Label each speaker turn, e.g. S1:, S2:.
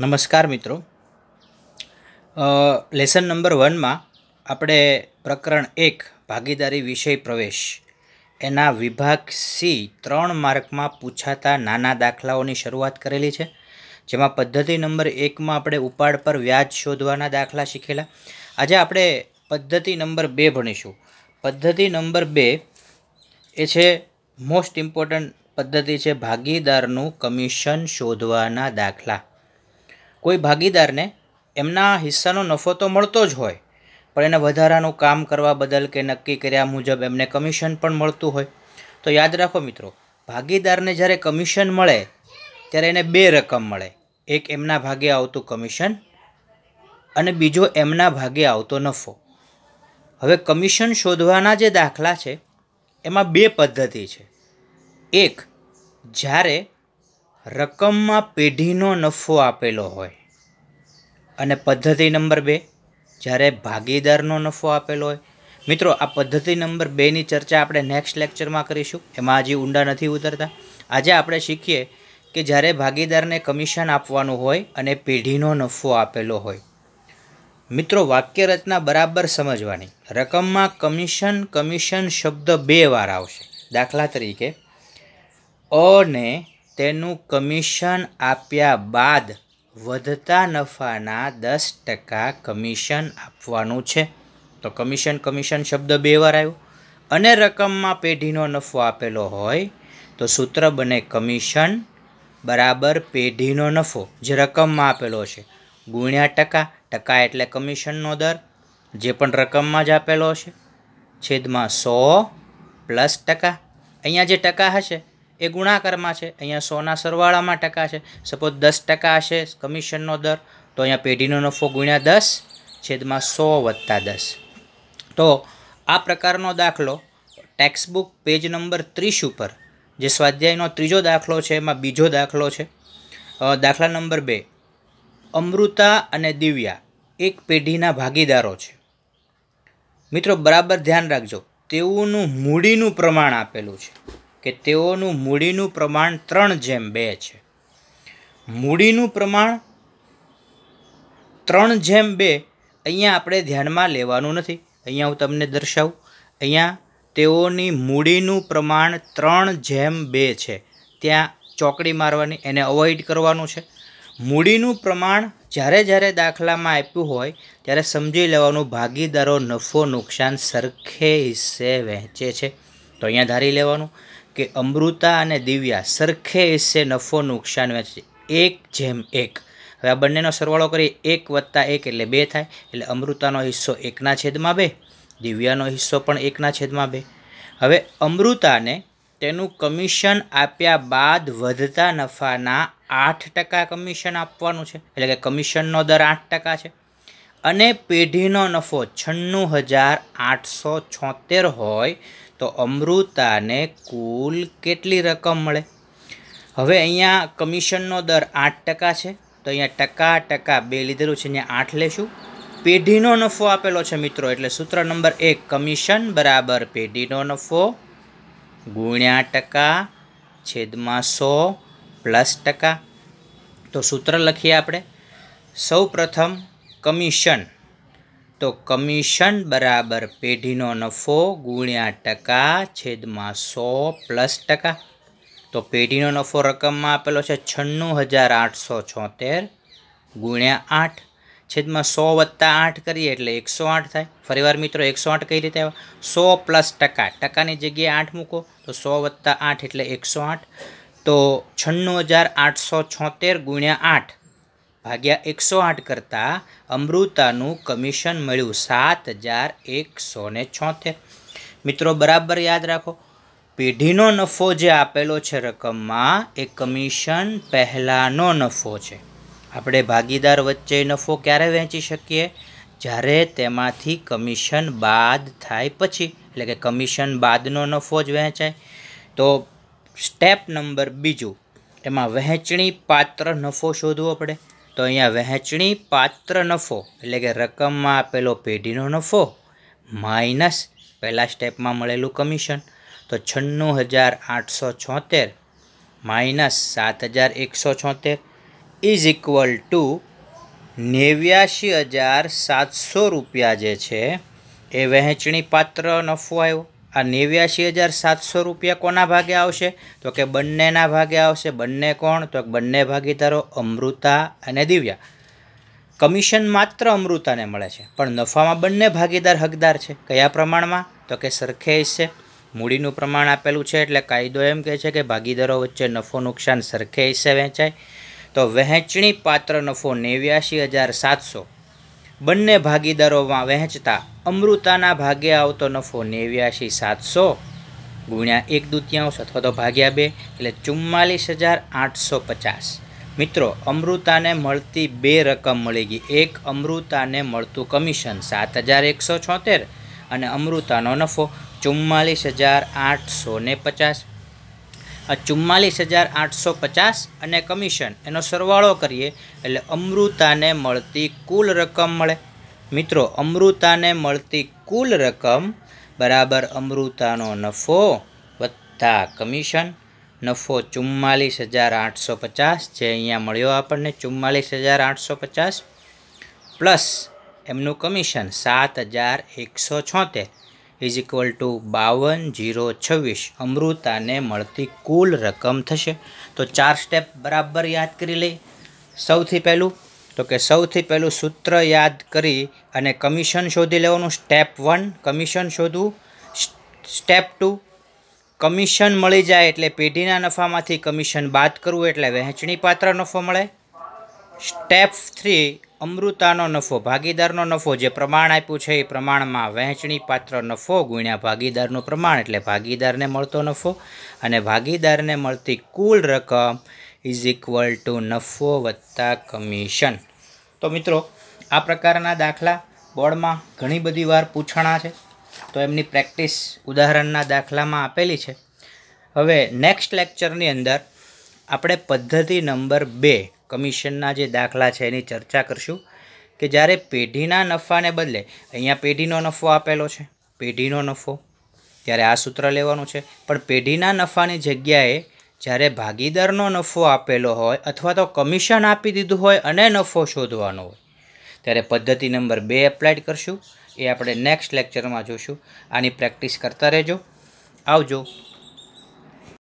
S1: નમસ્કાર મિત્રો lesson number વનમાં આપણે પ્રકરણ એક ભાગીદારી વિષય પ્રવેશ એના વિભાગ સી ત્રણ માર્કમાં પૂછાતા નાના દાખલાઓની શરૂઆત કરેલી છે જેમાં પદ્ધતિ નંબર એકમાં આપણે ઉપાડ પર વ્યાજ શોધવાના દાખલા શીખેલા આજે આપણે પદ્ધતિ નંબર બે ભણીશું પદ્ધતિ નંબર બે એ છે મોસ્ટ ઇમ્પોર્ટન્ટ પદ્ધતિ છે ભાગીદારનું કમિશન શોધવાના દાખલા કોઈ ભાગીદારને એમના હિસ્સાનો નફો તો મળતો જ હોય પણ એને વધારાનું કામ કરવા બદલ કે નક્કી કર્યા મુજબ એમને કમિશન પણ મળતું હોય તો યાદ રાખો મિત્રો ભાગીદારને જ્યારે કમિશન મળે ત્યારે એને બે રકમ મળે એક એમના ભાગે આવતું કમિશન અને બીજો એમના ભાગે આવતો નફો હવે કમિશન શોધવાના જે દાખલા છે એમાં બે પદ્ધતિ છે એક જ્યારે રકમમાં પેઢીનો નફો આપેલો હોય અને પદ્ધતિ નંબર બે જ્યારે ભાગીદારનો નફો આપેલો હોય મિત્રો આ પદ્ધતિ નંબર બેની ચર્ચા આપણે નેક્સ્ટ લેક્ચરમાં કરીશું એમાં હજી ઊંડા નથી ઉતરતા આજે આપણે શીખીએ કે જ્યારે ભાગીદારને કમિશન આપવાનું હોય અને પેઢીનો નફો આપેલો હોય મિત્રો વાક્ય રચના બરાબર સમજવાની રકમમાં કમિશન કમિશન શબ્દ બે વાર આવશે દાખલા તરીકે અ ને તેનું કમિશન આપ્યા બાદ વધતા નફાના દસ ટકા કમિશન આપવાનું છે તો કમિશન કમિશન શબ્દ બે વાર આવ્યો અને રકમમાં પેઢીનો નફો આપેલો હોય તો સૂત્ર બને કમિશન બરાબર પેઢીનો નફો જે રકમમાં આપેલો છે ગુણ્યા ટકા ટકા એટલે કમિશનનો દર જે પણ રકમમાં જ આપેલો છે છેદમાં સો પ્લસ ટકા અહીંયા જે ટકા હશે એ ગુણાકારમાં છે અહીંયા સોના સરવાળામાં ટકા છે સપોઝ દસ ટકા હશે કમિશનનો દર તો અહીંયા પેઢીનો નફો ગુણ્યા દસ છેદમાં સો વત્તા દસ તો આ પ્રકારનો દાખલો ટેક્સબુક પેજ નંબર ત્રીસ ઉપર જે સ્વાધ્યાયનો ત્રીજો દાખલો છે એમાં બીજો દાખલો છે દાખલા નંબર બે અમૃતા અને દિવ્યા એક પેઢીના ભાગીદારો છે મિત્રો બરાબર ધ્યાન રાખજો તેઓનું મૂડીનું પ્રમાણ આપેલું છે કે તેઓનું મૂડીનું પ્રમાણ ત્રણ જેમ બે છે મૂડીનું પ્રમાણ ત્રણ જેમ બે અહીંયા આપણે ધ્યાનમાં લેવાનું નથી અહીંયા હું તમને દર્શાવું અહીંયા તેઓની મૂડીનું પ્રમાણ ત્રણ જેમ બે છે ત્યાં ચોકડી મારવાની એને અવોઇડ કરવાનું છે મૂડીનું પ્રમાણ જ્યારે જ્યારે દાખલામાં આપ્યું હોય ત્યારે સમજી લેવાનું ભાગીદારો નફો નુકસાન સરખે હિસ્સે વહેંચે છે તો અહીંયા ધારી લેવાનું કે અમૃતા અને દિવ્યા સરખે હિસ્સે નફો નુકસાન વેચે એક જેમ એક હવે આ બંનેનો સરવાળો કરીએ એક વત્તા એક એટલે બે થાય એટલે અમૃતાનો હિસ્સો એકના છેદમાં બે દિવ્યાનો હિસ્સો પણ એકના છેદમાં બે હવે અમૃતાને તેનું કમિશન આપ્યા બાદ વધતા નફાના આઠ ટકા કમિશન આપવાનું છે એટલે કે કમિશનનો દર આઠ ટકા છે અને પેઢીનો નફો છન્નું હજાર આઠસો છોતેર હોય તો અમૃતાને કુલ કેટલી રકમ મળે હવે અહીંયા કમિશનનો દર આઠ ટકા છે તો અહીંયા ટકા ટકા બે લીધેલું છે અહીંયા આઠ લેશું પેઢીનો નફો આપેલો છે મિત્રો એટલે સૂત્ર નંબર એક કમિશન બરાબર પેઢીનો નફો ગુણ્યા ટકા છેદમાં સો પ્લસ ટકા તો સૂત્ર લખીએ આપણે સૌ પ્રથમ કમિશન તો કમિશન બરાબર પેઢીનો નફો ગુણ્યા ટકા છેદમાં સો પ્લસ ટકા તો પેઢીનો નફો રકમમાં આપેલો છે છન્નું હજાર આઠસો છોતેર ગુણ્યા આઠ છેદમાં સો વત્તા આઠ કરીએ એટલે એકસો આઠ થાય ફરીવાર મિત્રો એકસો આઠ કઈ રીતે આવે સો પ્લસ ટકા ટકાની જગ્યાએ આઠ મૂકો તો સો વત્તા આઠ એટલે એકસો આઠ તો છન્નું હજાર આઠસો છોતેર ગુણ્યા આઠ ભાગ્યા એકસો આઠ કરતાં અમૃતાનું કમિશન મળ્યું સાત હજાર એકસો ને છોતેર મિત્રો બરાબર યાદ રાખો પેઢીનો નફો જે આપેલો છે રકમમાં એ કમિશન પહેલાંનો નફો છે આપણે ભાગીદાર વચ્ચે નફો ક્યારે વહેંચી શકીએ જ્યારે તેમાંથી કમિશન બાદ થાય પછી એટલે કે કમિશન બાદનો નફો જ વહેંચાય તો સ્ટેપ નંબર બીજું એમાં વહેંચણી પાત્ર નફો શોધવો પડે તો અહીંયા વહેંચણી પાત્ર નફો એટલે કે રકમમાં આપેલો પેઢીનો નફો માઇનસ પહેલા સ્ટેપમાં મળેલું કમિશન તો છન્નું હજાર આઠસો છોતેર માઇનસ સાત હજાર એકસો છોતેર ઇઝ ઇક્વલ ટુ નેવ્યાશી હજાર સાતસો રૂપિયા જે છે એ વહેંચણી પાત્ર નફો આવ્યો આ નેવ્યાસી હજાર સાતસો રૂપિયા કોના ભાગે આવશે તો કે બંનેના ભાગે આવશે બંને કોણ તો બંને ભાગીદારો અમૃતા અને દિવ્યા કમિશન માત્ર અમૃતાને મળે છે પણ નફામાં બંને ભાગીદાર હકદાર છે કયા પ્રમાણમાં તો કે સરખે હિસ્સે મૂડીનું પ્રમાણ આપેલું છે એટલે કાયદો એમ કહે છે કે ભાગીદારો વચ્ચે નફો નુકસાન સરખે હિસ્સે વહેંચાય તો વહેંચણી પાત્ર નફો નેવ્યાસી હજાર સાતસો બંને ભાગીદારોમાં વહેંચતા અમૃતાના ભાગે આવતો નફો નેવ્યાશી સાતસો ગુણ્યા એક દૂતિયાંશ અથવા તો ભાગ્યા બે એટલે ચુમ્માલીસ હજાર આઠસો પચાસ મિત્રો અમૃતાને મળતી બે રકમ મળી ગઈ એક અમૃતાને મળતું કમિશન સાત હજાર એકસો છોતેર અને અમૃતાનો નફો ચુમ્માલીસ હજાર આઠસો ને પચાસ ચુમ્માલીસ હજાર આઠસો પચાસ અને કમિશન એનો સરવાળો કરીએ એટલે અમૃતાને મળતી કુલ રકમ મળે મિત્રો અમૃતાને મળતી કુલ રકમ બરાબર અમૃતાનો નફો વત્તા કમિશન નફો ચુમ્માલીસ હજાર આઠસો પચાસ જે અહીંયા મળ્યો આપણને ચુમ્માલીસ હજાર આઠસો પચાસ પ્લસ એમનું કમિશન સાત હજાર એકસો છોતેર ઇઝ ઇક્વલ ટુ બાવન જીરો છવ્વીસ અમૃતાને મળતી કુલ રકમ થશે તો ચાર સ્ટેપ બરાબર યાદ કરી લઈ સૌથી પહેલું તો કે સૌથી પહેલું સૂત્ર યાદ કરી અને કમિશન શોધી લેવાનું સ્ટેપ વન કમિશન શોધવું સ્ટેપ ટુ કમિશન મળી જાય એટલે પેઢીના નફામાંથી કમિશન બાદ કરવું એટલે વહેંચણી પાત્ર નફો મળે સ્ટેપ થ્રી અમૃતાનો નફો ભાગીદારનો નફો જે પ્રમાણ આપ્યું છે એ પ્રમાણમાં વહેંચણી પાત્ર નફો ગુણ્યા ભાગીદારનું પ્રમાણ એટલે ભાગીદારને મળતો નફો અને ભાગીદારને મળતી કુલ રકમ ઇઝ ઇક્વલ ટુ નફો વત્તા કમિશન તો મિત્રો આ પ્રકારના દાખલા બોર્ડમાં ઘણી બધી વાર પૂછણા છે તો એમની પ્રેક્ટિસ ઉદાહરણના દાખલામાં આપેલી છે હવે નેક્સ્ટ લેક્ચરની અંદર આપણે પદ્ધતિ નંબર બે કમિશનના જે દાખલા છે એની ચર્ચા કરશું કે જ્યારે પેઢીના નફાને બદલે અહીંયા પેઢીનો નફો આપેલો છે પેઢીનો નફો ત્યારે આ સૂત્ર લેવાનું છે પણ પેઢીના નફાની જગ્યાએ જ્યારે ભાગીદારનો નફો આપેલો હોય અથવા તો કમિશન આપી દીધું હોય અને નફો શોધવાનો હોય ત્યારે પદ્ધતિ નંબર બે એપ્લાય કરશું એ આપણે નેક્સ્ટ લેક્ચરમાં જોશું આની પ્રેક્ટિસ કરતા રહેજો આવજો